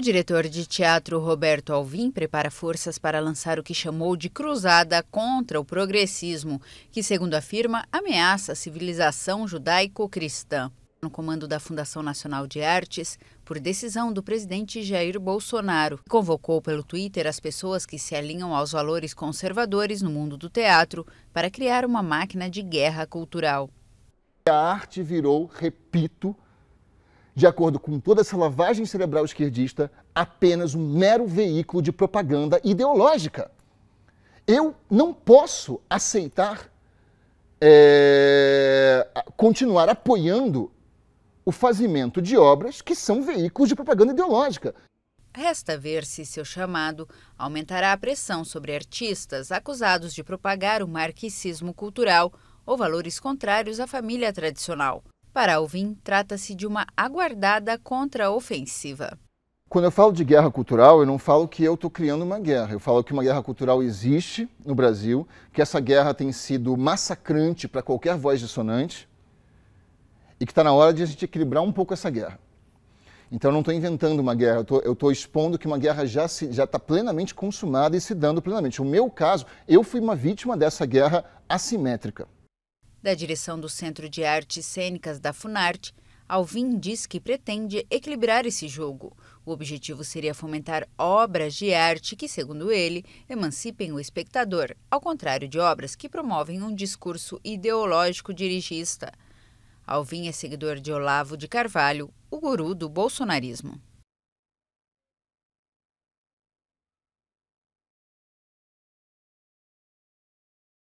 O diretor de teatro Roberto Alvim prepara forças para lançar o que chamou de cruzada contra o progressismo, que, segundo afirma, ameaça a civilização judaico-cristã. No comando da Fundação Nacional de Artes, por decisão do presidente Jair Bolsonaro, convocou pelo Twitter as pessoas que se alinham aos valores conservadores no mundo do teatro para criar uma máquina de guerra cultural. A arte virou, repito, de acordo com toda essa lavagem cerebral esquerdista, apenas um mero veículo de propaganda ideológica. Eu não posso aceitar é, continuar apoiando o fazimento de obras que são veículos de propaganda ideológica. Resta ver se seu chamado aumentará a pressão sobre artistas acusados de propagar o marxismo cultural ou valores contrários à família tradicional. Para Alvim, trata-se de uma aguardada contraofensiva. Quando eu falo de guerra cultural, eu não falo que eu estou criando uma guerra. Eu falo que uma guerra cultural existe no Brasil, que essa guerra tem sido massacrante para qualquer voz dissonante e que está na hora de a gente equilibrar um pouco essa guerra. Então, eu não estou inventando uma guerra, eu estou expondo que uma guerra já está plenamente consumada e se dando plenamente. O meu caso, eu fui uma vítima dessa guerra assimétrica. Da direção do Centro de Artes Cênicas da Funarte, Alvim diz que pretende equilibrar esse jogo. O objetivo seria fomentar obras de arte que, segundo ele, emancipem o espectador, ao contrário de obras que promovem um discurso ideológico dirigista. Alvim é seguidor de Olavo de Carvalho, o guru do bolsonarismo.